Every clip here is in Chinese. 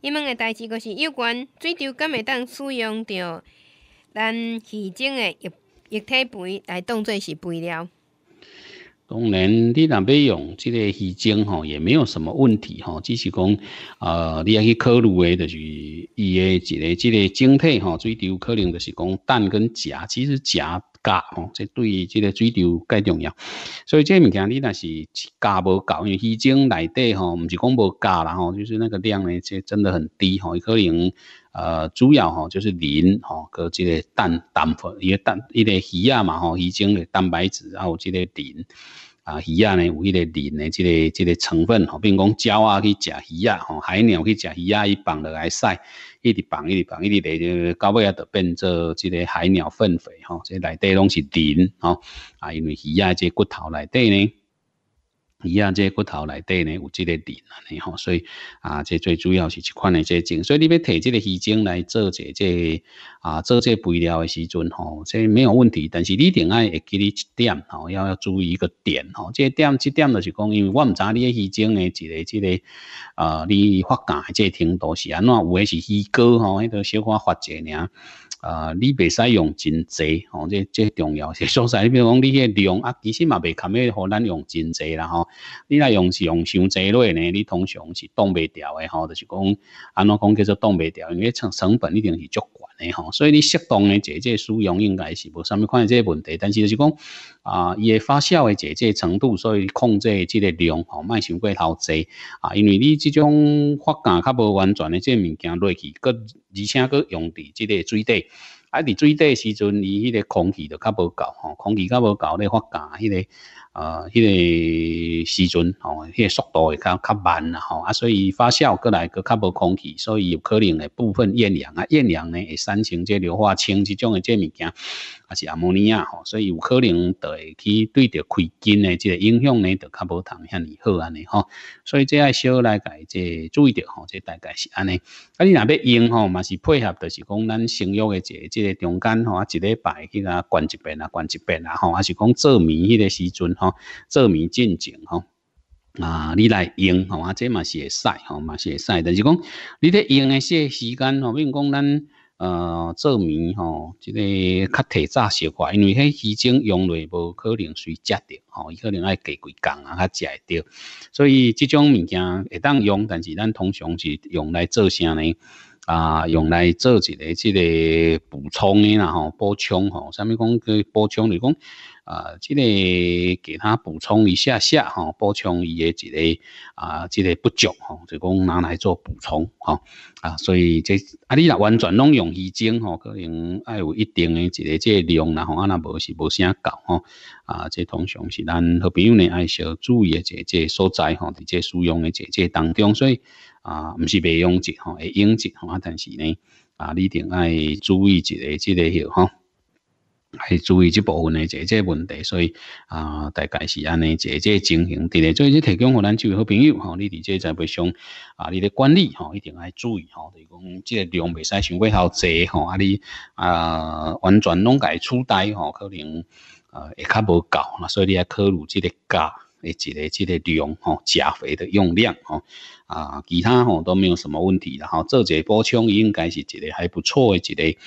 伊问诶代志，就是有关水貂敢会当使用着咱细精诶液液体肥来当做是肥料。当然，你若要用这个鱼精吼，也没有什么问题吼，只是讲呃，你要去考虑的，就是伊诶一个这个整体吼，水貂可能就是讲氮跟钾，其实钾。加吼，这对于这个水流更重要。所以这物件你若是加无够，因为鱼精内底吼，毋是讲无加啦吼，就是那个量呢，这真的很低吼，可能呃主要吼就是磷吼和这个蛋蛋白，因为蛋一个鱼啊嘛吼，鱼精的蛋白质然后这个磷。啊，鱼啊呢，有迄个磷的这个这个成分吼，比如讲鸟啊去食鱼啊吼，海鸟去食鱼啊，伊放落来晒，一直放一直放一直来，到尾啊就变做这个海鸟粪肥吼，即以内底拢是磷吼啊，因为鱼啊这骨头内底呢。伊啊，这骨头内底呢有这个磷啊，然吼，所以啊，这最主要是一款诶，这晶，所以你要摕这个鱼精来做这这啊，做这肥料的时阵吼，所没有问题。但是你定爱会记你一点哦，要要注意一个点哦。这点，这点就是讲，因为我毋知你鱼精的这个这个啊，你发干这程度是安怎？有的是鱼膏吼，迄个小可发者尔。啊、你袂使用真济吼，即、哦、即重要是所在。你 比如讲，你个量啊，其实嘛袂堪要互咱用真济啦吼、你若用是用伤济类呢，你通常是挡袂牢诶吼，著是讲安怎讲叫做挡袂牢，因为成成本一定是足悬诶吼。所以你适当诶节节使用应该是无啥物款即个问题，但是著是讲啊，伊、呃、诶发酵诶节节程度，所以控制即个量吼，莫伤过头济啊，因为你即种发酵较无完全诶即物件落去，佮而且佮用伫即个水底，啊，伫水底时阵，伊迄个空气就较无够吼，空气较无够咧，发酵迄个啊，迄个时阵吼，迄个速度会较较慢啦吼，啊，所以发酵过来佫较无空气，所以有可能诶部分厌氧啊，厌氧呢会生成即硫化氢即种诶即物件，也是氨尼亚吼，所以有可能会去对着开金诶即个影响呢，就较无通遐尼好安尼吼，所以即下小来改即注意着吼，即大概是安尼，啊，你若要用吼嘛。是配合，就是讲咱生育的一个、这个中间吼，一礼拜去啊关一遍啊、关一遍啊吼，还是讲做眠迄个时阵吼，做眠进前吼啊，你来用吼啊，这嘛是会使吼，嘛是会使，但是讲你咧用的些时间吼，如讲咱呃做眠吼，这个较提早消化，因为迄时种用落无可能随食着吼，伊可能爱隔几工啊，较会着。所以这种物件会当用，但是咱通常是用来做啥呢？啊，用来做一个这个补充的啦，吼，补充吼，啥物讲去补充，你讲。啊，这个给他补充一下下，吼，补充伊诶一个啊，这个不足，吼，就讲拿来做补充，吼，啊，所以这啊，你若完全拢用已经，吼，可能爱有一定的一个个量，然后啊那无是无啥够，吼，啊，这通常是咱好朋友呢爱小注意的这个所在，吼，这使用的这个当中，所以啊，毋是白用节，吼，会用节，吼，但是呢，啊，你定爱注意一个这个哈。还注意这部分的这即问题，所以啊，大概是安尼一个情形伫咧，所以你提供给咱几位好朋友哈，你哋这在补上啊，你的管理哈，一定要注意哈。等于讲，这个量未使太好多吼，啊你啊完全拢家出代吼，可能呃会较无够所以你要考虑这个加一个这个量吼，钾肥的用量吼，啊，其他吼都没有什么问题的哈。做个补充应该是一个还不错的一个。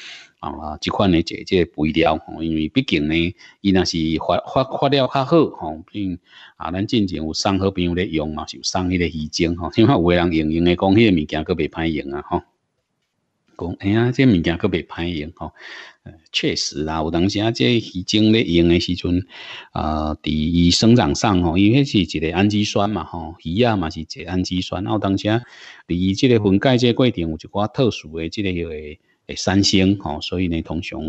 啊，即款诶即个肥料，吼，因为毕竟呢，伊若是发发发料较好，吼，并啊，咱进前有送好朋友咧用嘛，是有送迄个鱼精，吼，因为有诶人用用诶讲迄个物件佫袂歹用啊，吼，讲哎呀，即物件佫袂歹用，吼，确实啦，有当时啊，即鱼精咧用诶时阵，呃，伫生长上，吼，因为是一个氨基酸嘛，吼，鱼啊嘛是一个氨基酸，然后当时啊，伫伊即个分解即个过程有一寡特殊诶即个迄个。诶，三星吼，所以呢，通常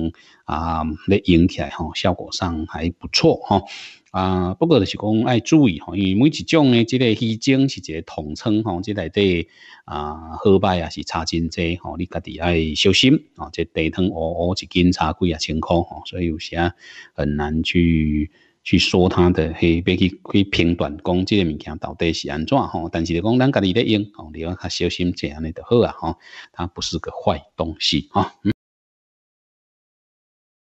啊，你用起来吼，效果上还不错吼。啊，不过就是讲爱注意吼，因为每一种呢，这个鱼精是一个统称吼，这来对啊，好歹也是差真济吼，你家己爱小心哦。这地汤乌乌一斤差几啊千空吼，所以有时很难去。去说他的，嘿，别去去评断讲这个物件到底是安怎吼，但是讲咱家己在用，吼，你要较小心食安尼就好啊吼，它不是个坏东西啊。